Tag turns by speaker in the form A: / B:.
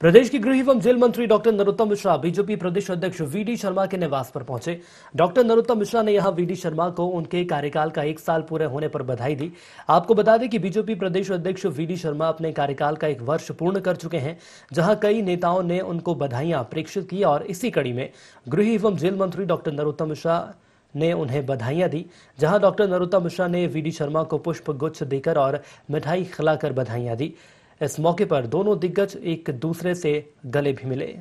A: प्रदेश के गृह एवं जेल मंत्री डॉक्टर नरोत्तम मिश्रा बीजेपी प्रदेश अध्यक्ष वीडी शर्मा के निवास पर पहुंचे डॉक्टर नरोत्तम मिश्रा ने यहां वीडी शर्मा को उनके कार्यकाल का एक साल पूरे होने पर बधाई दी आपको बता दें कि बीजेपी प्रदेश अध्यक्ष वीडी शर्मा अपने कार्यकाल का एक वर्ष पूर्ण कर चुके हैं जहां कई नेताओं ने उनको बधाइयां प्रेक्षित की और इसी कड़ी में गृह एवं जेल मंत्री डॉक्टर नरोत्तम मिश्रा ने उन्हें बधाइयां दी जहां डॉक्टर नरोत्तम मिश्रा ने वीडी शर्मा को पुष्प गुच्छ देकर और मिठाई खिलाकर बधाइयां दी इस मौके पर दोनों दिग्गज एक दूसरे से गले भी मिले